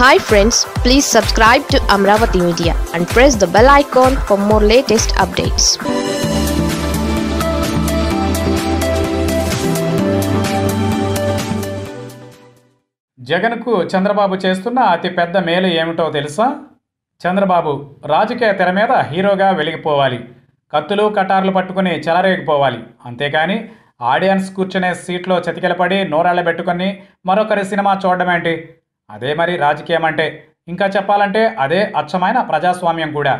hi friends please subscribe to Amaravati media and press the bell icon for more latest updates జగన్కు చంద్రబాబు చేస్తున్న అతి పెద్ద మేలు ఏమిటో తెలుసా చంద్రబాబు రాజకీయ తెర మీద హీరోగా వెలిగిపోవాలి కత్తులు కటార్లు పట్టుకుని చెలరేగిపోవాలి అంతేకాని ఆడియన్స్ కూర్చునే సీట్లో చతికిలపడి నోరాళ్ళ పెట్టుకుని మరొకరి సినిమా చూడడమేంటి అదే మరి రాజకీయం అంటే ఇంకా చెప్పాలంటే అదే అచ్చమైన ప్రజాస్వామ్యం కూడా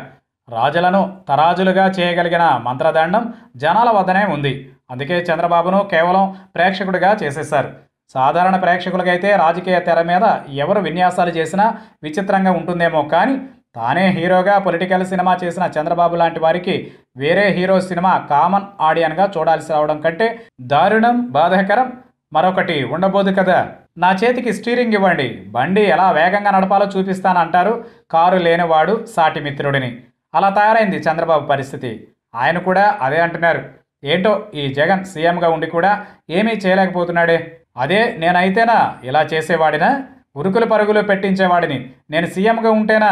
రాజులను తరాజులుగా చేయగలిగిన మంత్రదండం జనాల వద్దనే ఉంది అందుకే చంద్రబాబును కేవలం ప్రేక్షకుడిగా చేసేశారు సాధారణ ప్రేక్షకులకైతే రాజకీయ తెర మీద ఎవరు విన్యాసాలు చేసినా విచిత్రంగా ఉంటుందేమో కానీ తానే హీరోగా పొలిటికల్ సినిమా చేసిన చంద్రబాబు లాంటి వారికి వేరే హీరో సినిమా కామన్ ఆడియన్గా చూడాల్సి రావడం కంటే దారుణం బాధాకరం మరొకటి ఉండబోదు కదా నా చేతికి స్టీరింగ్ ఇవ్వండి బండి ఎలా వేగంగా నడపాలో చూపిస్తానంటారు కారు లేనివాడు సాటి మిత్రుడిని అలా తయారైంది చంద్రబాబు పరిస్థితి ఆయన కూడా అదే అంటున్నారు ఏంటో ఈ జగన్ సీఎంగా ఉండి కూడా ఏమీ చేయలేకపోతున్నాడే అదే నేనైతేనా ఇలా చేసేవాడినా ఉరుకులు పరుగులు పెట్టించేవాడిని నేను సీఎంగా ఉంటేనా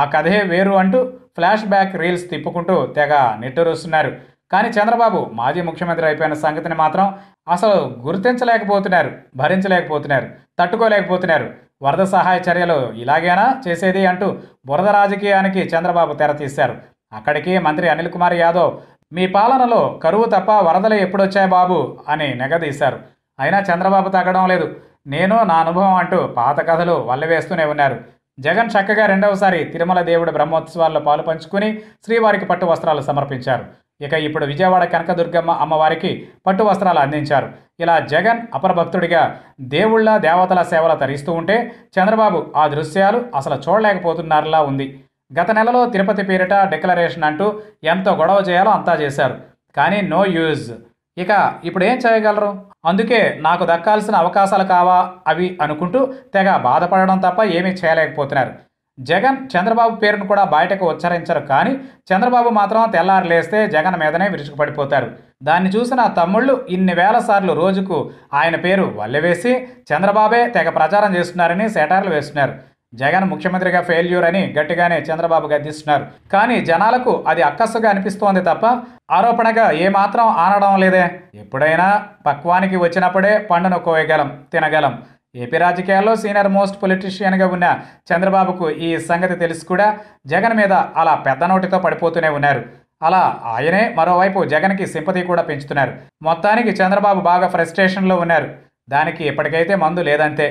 ఆ కథే వేరు అంటూ ఫ్లాష్ బ్యాక్ రీల్స్ తిప్పుకుంటూ తెగ నిట్టూరుస్తున్నారు కానీ చంద్రబాబు మాజీ ముఖ్యమంత్రి అయిపోయిన సంగతిని మాత్రం అసలు గుర్తించలేకపోతున్నారు భరించలేకపోతున్నారు తట్టుకోలేకపోతున్నారు వరద సహాయ చర్యలు ఇలాగేనా చేసేది అంటూ బురద రాజకీయానికి చంద్రబాబు తెర తీశారు అక్కడికి మంత్రి అనిల్ కుమార్ యాదవ్ మీ పాలనలో కరువు తప్ప వరదలు ఎప్పుడొచ్చాయి బాబు అని నెగదీశారు అయినా చంద్రబాబు తగ్గడం లేదు నేను నా అనుభవం అంటూ పాత కథలు వల్లవేస్తూనే ఉన్నారు జగన్ చక్కగా రెండవసారి తిరుమల దేవుడు బ్రహ్మోత్సవాల్లో పాలు పంచుకుని శ్రీవారికి పట్టు వస్త్రాలు సమర్పించారు ఇక ఇప్పుడు విజయవాడ కనకదుర్గమ్మ అమ్మవారికి పట్టు వస్త్రాలు అందించారు ఇలా జగన్ అపరభక్తుడిగా దేవుళ్ళ దేవతల సేవలు తరిస్తూ ఉంటే చంద్రబాబు ఆ దృశ్యాలు అసలు చూడలేకపోతున్నారులా ఉంది గత నెలలో తిరుపతి పేరిట డిక్లరేషన్ అంటూ ఎంతో గొడవ చేయాలో అంతా చేశారు కానీ నో యూజ్ ఇక ఇప్పుడు ఏం చేయగలరు అందుకే నాకు దక్కాల్సిన అవకాశాలు కావా అవి అనుకుంటూ తెగ బాధపడడం తప్ప ఏమీ చేయలేకపోతున్నారు జగన్ చంద్రబాబు పేరును కూడా బయటకు ఉచ్చరించరు కానీ చంద్రబాబు మాత్రం తెల్లారు లేస్తే జగన్ మీదనే విరుచుకుపడిపోతారు దాన్ని చూసిన తమ్ముళ్ళు ఇన్ని వేల సార్లు రోజుకు ఆయన పేరు వల్లెవేసి చంద్రబాబే తెగ ప్రచారం చేస్తున్నారని సెటార్లు వేస్తున్నారు జగన్ ముఖ్యమంత్రిగా ఫెయిల్యూర్ అని గట్టిగానే చంద్రబాబు గద్దిస్తున్నారు కానీ జనాలకు అది అక్కస్సుగా అనిపిస్తోంది తప్ప ఆరోపణగా ఏమాత్రం ఆనడం లేదే ఎప్పుడైనా పక్వానికి వచ్చినప్పుడే పండును కోయగలం తినగలం ఏపీ రాజకీయాల్లో సీనియర్ మోస్ట్ పొలిటీషియన్గా ఉన్న చంద్రబాబుకు ఈ సంగతి తెలిసి కూడా జగన్ మీద అలా పెద్ద నోటితో పడిపోతూనే ఉన్నారు అలా ఆయనే మరోవైపు జగన్కి సింపతి కూడా పెంచుతున్నారు మొత్తానికి చంద్రబాబు బాగా ఫ్రస్ట్రేషన్లో ఉన్నారు దానికి ఇప్పటికైతే మందు లేదంతే